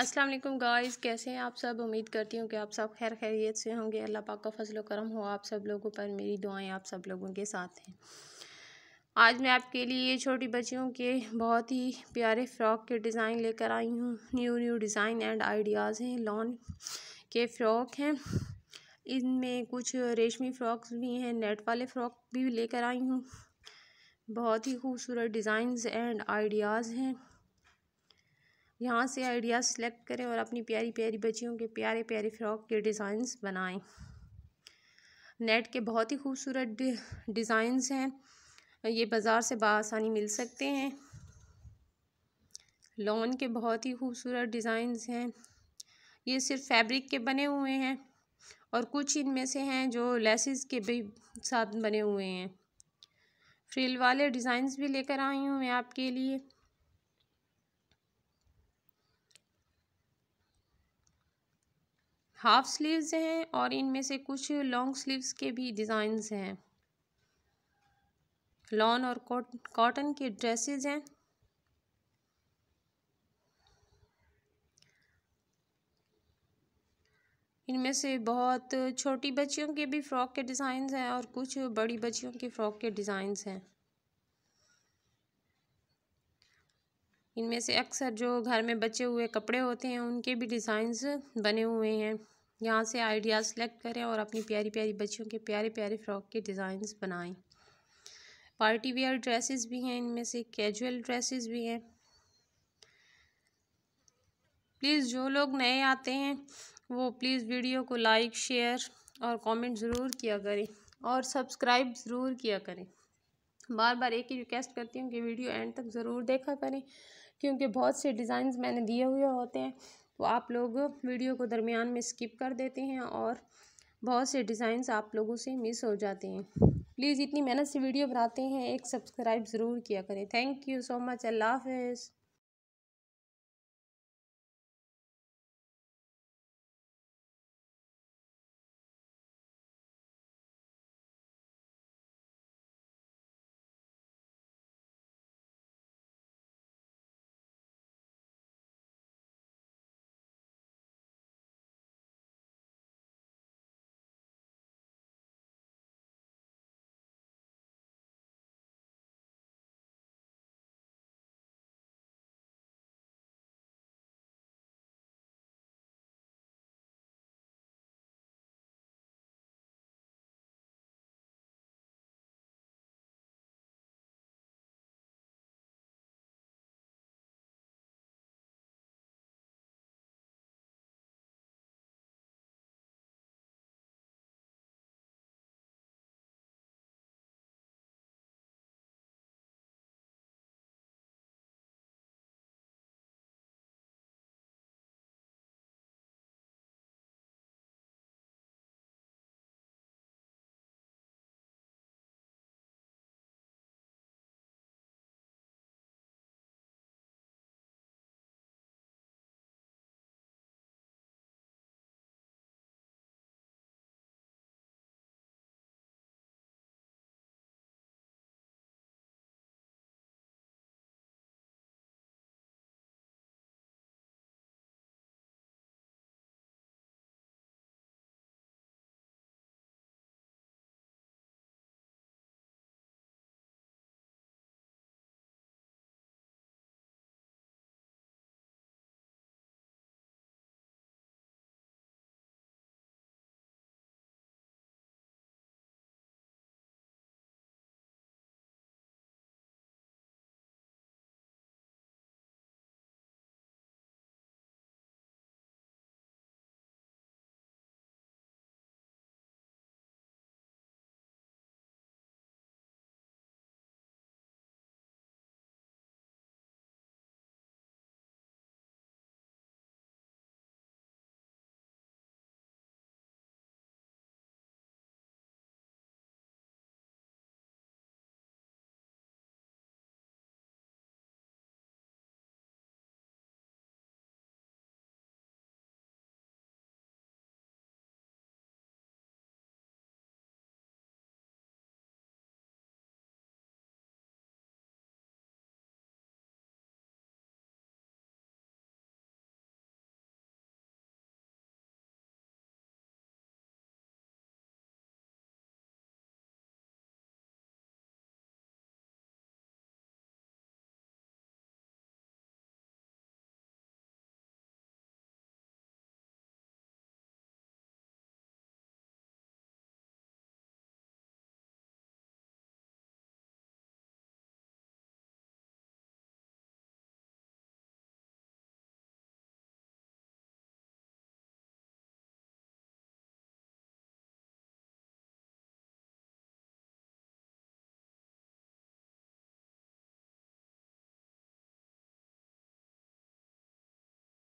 अस्सलाम वालेकुम गाइस कैसे हैं आप सब उम्मीद करती हूँ कि आप सब खैर खैरियत से होंगे अल्लाह पाक का फजल करम हो आप सब लोगों पर मेरी दुआएं आप सब लोगों के साथ हैं आज मैं आपके लिए छोटी बच्चियों के बहुत ही प्यारे फ़्रॉक के डिज़ाइन लेकर आई हूँ new new design and ideas हैं लॉन के फ़्रॉक हैं इनमें कुछ रेशमी फ़्रॉक्स भी हैं नेट वाले फ़्रॉक भी लेकर आई हूँ बहुत ही खूबसूरत डिज़ाइंस एंड आइडियाज़ हैं यहाँ से आइडियाज़ सेलेक्ट करें और अपनी प्यारी प्यारी बच्चियों के प्यारे प्यारे फ़्रॉक के डिज़ाइंस बनाएं नेट के बहुत ही खूबसूरत डिज़ाइंस हैं ये बाज़ार से बसानी मिल सकते हैं लॉन के बहुत ही खूबसूरत डिज़ाइंस हैं ये सिर्फ फैब्रिक के बने हुए हैं और कुछ इनमें से हैं जो लेसिस के भी साथ बने हुए हैं फ्रिल वाले डिज़ाइंस भी लेकर आई हूँ मैं आपके लिए हाफ स्लीव्स हैं और इनमें से कुछ लॉन्ग स्लीव्स के भी डिज़ाइंस हैं लॉन और कॉटन के ड्रेसेस हैं इनमें से बहुत छोटी बच्चियों के भी फ़्रॉक के डिज़ाइंस हैं और कुछ बड़ी बच्चियों के फ़्रॉक के डिज़ाइंस हैं इनमें से अक्सर जो घर में बचे हुए कपड़े होते हैं उनके भी डिज़ाइंस बने हुए हैं यहाँ से आइडिया सेलेक्ट करें और अपनी प्यारी प्यारी बच्चियों के प्यारे प्यारे फ़्रॉक के डिज़ाइंस बनाएं पार्टी वेयर ड्रेसेस भी हैं इनमें से कैजुअल ड्रेसेस भी हैं प्लीज़ जो लोग नए आते हैं वो प्लीज़ वीडियो को लाइक शेयर और कमेंट ज़रूर किया करें और सब्सक्राइब ज़रूर किया करें बार बार एक ही रिक्वेस्ट करती हूँ कि वीडियो एंड तक ज़रूर देखा करें क्योंकि बहुत से डिज़ाइंस मैंने दिए हुए होते हैं तो आप लोग वीडियो को दरमियान में स्किप कर देते हैं और बहुत से डिज़ाइंस आप लोगों से मिस हो जाते हैं प्लीज़ इतनी मेहनत से वीडियो बनाते हैं एक सब्सक्राइब ज़रूर किया करें थैंक यू सो मच अल्लाह हाफ